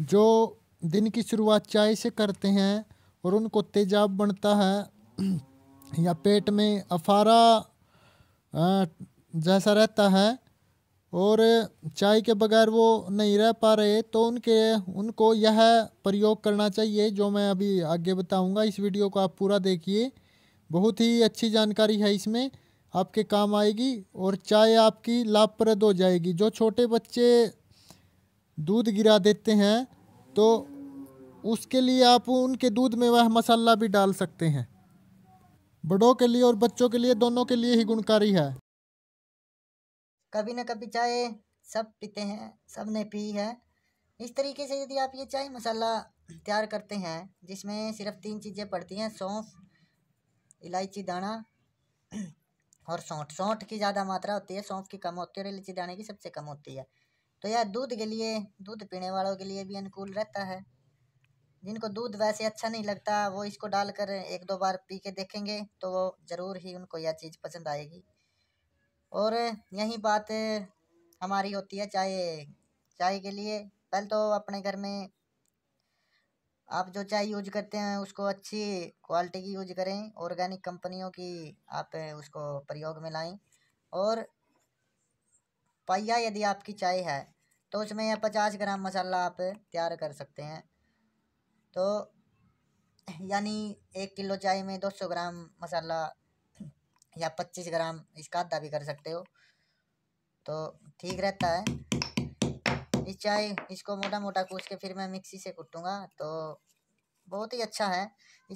जो दिन की शुरुआत चाय से करते हैं और उनको तेजाब बनता है या पेट में अफारा जैसा रहता है और चाय के बगैर वो नहीं रह पा रहे तो उनके उनको यह प्रयोग करना चाहिए जो मैं अभी आगे बताऊंगा इस वीडियो को आप पूरा देखिए बहुत ही अच्छी जानकारी है इसमें आपके काम आएगी और चाय आपकी लाभप्रद हो जाएगी जो छोटे बच्चे दूध गिरा देते हैं तो उसके लिए आप उनके दूध में वह मसाला भी डाल सकते हैं बड़ों के लिए और बच्चों के लिए दोनों के लिए ही गुणकारी है कभी ना कभी चाय सब पीते हैं सब ने पी है इस तरीके से यदि आप ये चाय मसाला तैयार करते हैं जिसमें सिर्फ तीन चीज़ें पड़ती हैं सौंफ इलायची दाना और सौंठ सौंठ की ज़्यादा मात्रा होती है सौंफ की कम होती है और इलायची दाने की सबसे कम होती है तो यह दूध के लिए दूध पीने वालों के लिए भी अनुकूल रहता है जिनको दूध वैसे अच्छा नहीं लगता वो इसको डालकर एक दो बार पी के देखेंगे तो वो ज़रूर ही उनको यह चीज़ पसंद आएगी और यही बात हमारी होती है चाय चाय के लिए पहले तो अपने घर में आप जो चाय यूज करते हैं उसको अच्छी क्वालिटी की यूज करें ऑर्गेनिक कंपनियों की आप उसको प्रयोग में लाएं और पाइया यदि आपकी चाय है तो उसमें यह पचास ग्राम मसाला आप तैयार कर सकते हैं तो यानी एक किलो चाय में दो सौ ग्राम मसाला या पच्चीस ग्राम इसका आधा भी कर सकते हो तो ठीक रहता है इस चाय इसको मोटा मोटा कूच के फिर मैं मिक्सी से कूटूँगा तो बहुत ही अच्छा है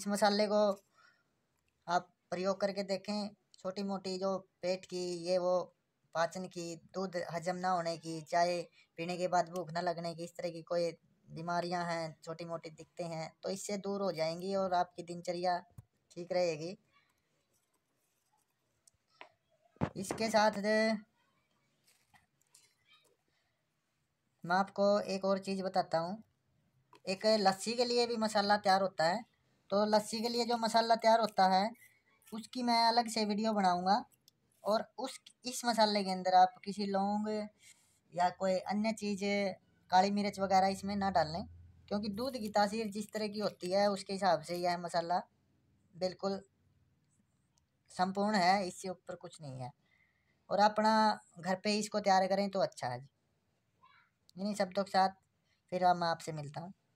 इस मसाले को आप प्रयोग करके देखें छोटी मोटी जो पेट की ये वो पाचन की दूध हजम ना होने की चाहे पीने के बाद भूख ना लगने की इस तरह की कोई बीमारियां हैं छोटी मोटी दिखते हैं तो इससे दूर हो जाएंगी और आपकी दिनचर्या ठीक रहेगी इसके साथ मैं आपको एक और चीज़ बताता हूँ एक लस्सी के लिए भी मसाला तैयार होता है तो लस्सी के लिए जो मसाला तैयार होता है उसकी मैं अलग से वीडियो बनाऊँगा और उस इस मसाले के अंदर आप किसी लौंग या कोई अन्य चीज़ काली मिर्च वगैरह इसमें ना डालें क्योंकि दूध की तासीर जिस तरह की होती है उसके हिसाब से यह मसाला बिल्कुल संपूर्ण है इससे ऊपर कुछ नहीं है और अपना घर पे इसको तैयार करें तो अच्छा है जी इन्हीं शब्दों के साथ फिर मैं आपसे मिलता हूँ